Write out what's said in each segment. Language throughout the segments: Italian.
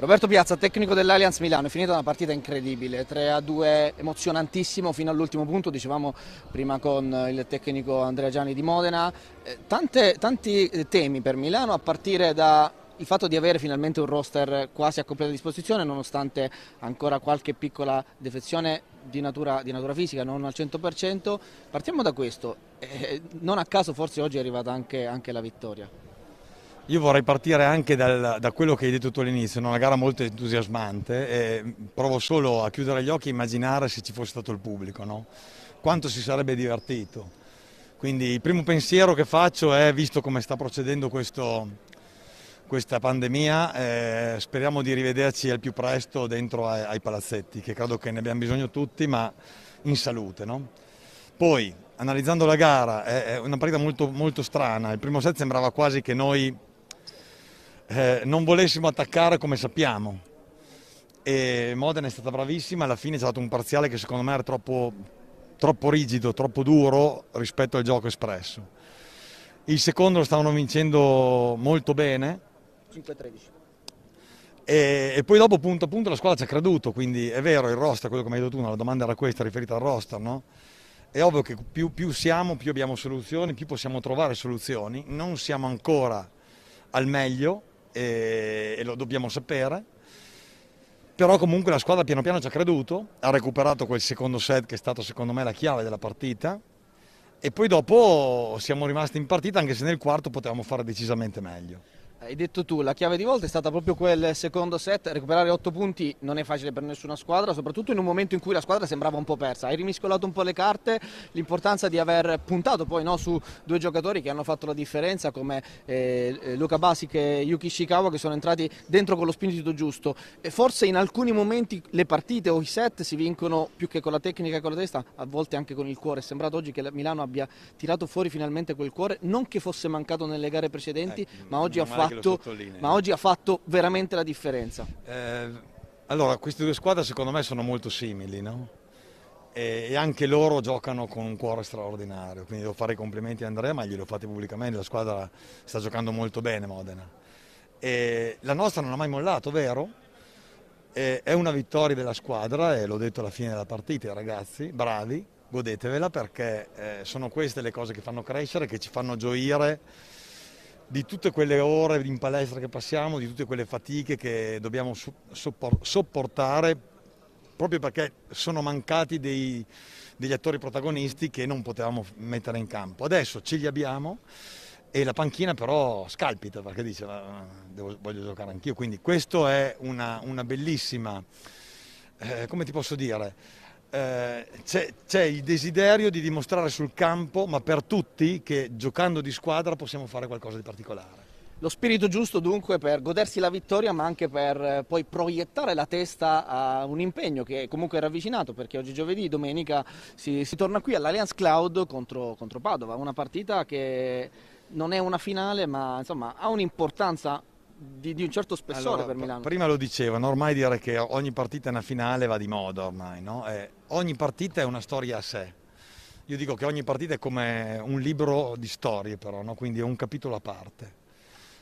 Roberto Piazza, tecnico dell'Allianz Milano, è finita una partita incredibile, 3-2 emozionantissimo fino all'ultimo punto, dicevamo prima con il tecnico Andrea Gianni di Modena, eh, Tante, tanti eh, temi per Milano a partire da il fatto di avere finalmente un roster quasi a completa disposizione nonostante ancora qualche piccola defezione di natura, di natura fisica non al 100%, partiamo da questo, eh, non a caso forse oggi è arrivata anche, anche la vittoria. Io vorrei partire anche dal, da quello che hai detto tu all'inizio, una gara molto entusiasmante, provo solo a chiudere gli occhi e immaginare se ci fosse stato il pubblico, no? quanto si sarebbe divertito. Quindi il primo pensiero che faccio è, visto come sta procedendo questo, questa pandemia, eh, speriamo di rivederci al più presto dentro ai, ai, palazzetti, che credo che ne abbiamo bisogno tutti, ma in salute. No? Poi, analizzando la gara, è una partita molto, molto strana, il primo set sembrava quasi che noi eh, non volessimo attaccare come sappiamo. E Modena è stata bravissima, alla fine è stato un parziale che secondo me era troppo, troppo rigido, troppo duro rispetto al gioco espresso. Il secondo lo stavano vincendo molto bene. 5-13. E, e, poi dopo punto a punto la squadra ci ha creduto, quindi è vero il roster, quello che mi hai detto tu, la domanda era questa riferita al roster, no? È ovvio che più, più, siamo, più abbiamo soluzioni, più possiamo trovare soluzioni, non siamo ancora al meglio, e, e lo dobbiamo sapere. Però comunque la squadra piano piano ci ha creduto, ha recuperato quel secondo set che è stato secondo me la chiave della partita e poi dopo siamo rimasti in partita anche se nel quarto potevamo fare decisamente meglio. Hai detto tu, la chiave di volta è stata proprio quel secondo set, recuperare 8 punti non è facile per nessuna squadra, soprattutto in un momento in cui la squadra sembrava un po' persa. Hai rimiscolato un po' le carte, l'importanza di aver puntato poi no, su due giocatori che hanno fatto la differenza come eh, Luca Basic e Yuki Ishikawa che sono entrati dentro con lo spirito giusto. E forse in alcuni momenti le partite o i set si vincono più che con la tecnica e con la testa, a volte anche con il cuore. È sembrato oggi che Milano abbia tirato fuori finalmente quel cuore, non che fosse mancato nelle gare precedenti, eh, ma oggi ha fatto fatto, ma oggi ha fatto veramente la differenza. Eh, allora, queste due squadre secondo me sono molto simili, no? e, anche loro giocano con un cuore straordinario, quindi devo fare i complimenti a Andrea, ma glielo fate pubblicamente, la squadra sta giocando molto bene Modena. E la nostra non ha mai mollato, vero? E è una vittoria della squadra e l'ho detto alla fine della partita, ragazzi, bravi, godetevela perché eh, sono queste le cose che fanno crescere, che ci fanno gioire di tutte quelle ore in palestra che passiamo, di tutte quelle fatiche che dobbiamo sopportare proprio perché sono mancati dei, degli attori protagonisti che non potevamo mettere in campo. Adesso ce li abbiamo e la panchina però scalpita perché dice devo, voglio giocare anch'io, quindi questo è una, una bellissima, eh, come ti posso dire, eh, c'è il desiderio di dimostrare sul campo, ma per tutti, che giocando di squadra possiamo fare qualcosa di particolare. Lo spirito giusto dunque per godersi la vittoria ma anche per eh, poi proiettare la testa a un impegno che comunque è ravvicinato perché oggi giovedì, domenica si, si torna qui all'Alliance Cloud contro, contro Padova, una partita che non è una finale ma insomma ha un'importanza di, di, un certo spessore allora, per Milano. Prima lo dicevano, ormai dire che ogni partita è una finale va di moda ormai, no? eh, ogni partita è una storia a sé. Io dico che ogni partita è come un libro di storie però, no? quindi è un capitolo a parte.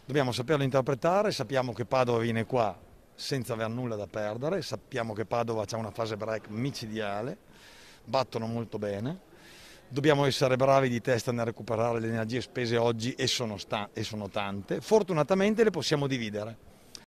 Dobbiamo saperlo interpretare, sappiamo che Padova viene qua senza aver nulla da perdere, sappiamo che Padova ha una fase break micidiale, battono molto bene dobbiamo essere bravi di testa nel recuperare le energie spese oggi e sono, e sono tante. Fortunatamente le possiamo dividere.